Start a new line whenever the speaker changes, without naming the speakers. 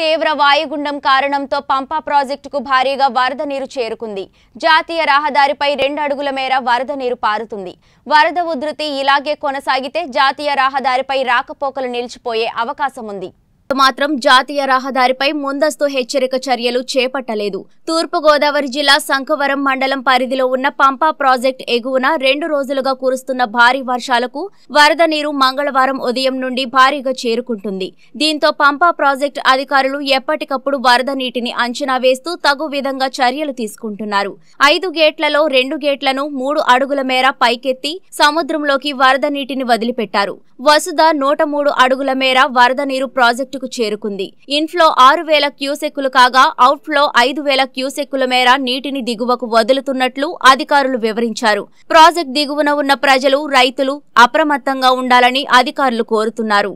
తీవ్ర వాయుగుండం కారణంతో పంపా ప్రాజెక్టుకు భారీగా వరద నీరు చేరుకుంది జాతీయ రహదారిపై రెండు అడుగుల మేర వరద నీరు పారుతుంది వరద ఉధృతి ఇలాగే కొనసాగితే జాతీయ రహదారిపై రాకపోకలు నిలిచిపోయే అవకాశం ఉంది మాత్రం జాతీయ రహదారిపై ముందస్తు హెచ్చరిక చర్యలు చేపట్టలేదు తూర్పుగోదావరి జిల్లా శంఖవరం మండలం పరిధిలో ఉన్న పంపా ప్రాజెక్ట్ ఎగువన రెండు రోజులుగా కురుస్తున్న భారీ వర్షాలకు వరద నీరు మంగళవారం ఉదయం నుండి భారీగా చేరుకుంటుంది దీంతో పంపా ప్రాజెక్ట్ అధికారులు ఎప్పటికప్పుడు వరద నీటిని అంచనా వేస్తూ తగు విధంగా చర్యలు తీసుకుంటున్నారు ఐదు గేట్లలో రెండు గేట్లను మూడు అడుగుల మేర పైకెత్తి సముద్రంలోకి వరద నీటిని వదిలిపెట్టారు వసుద నూట మూడు అడుగుల మేర వరద నీరు ప్రాజెక్టు లిమిట్కు చేరుకుంది ఇన్ఫ్లో ఆరు వేల క్యూసెక్కులు కాగా అవుట్ఫ్లో ఐదు వేల క్యూసెక్కుల మేర నీటిని దిగువకు వదులుతున్నట్లు అధికారులు వివరించారు ప్రాజెక్ట్ దిగువన ఉన్న ప్రజలు రైతులు అప్రమత్తంగా ఉండాలని అధికారులు కోరుతున్నారు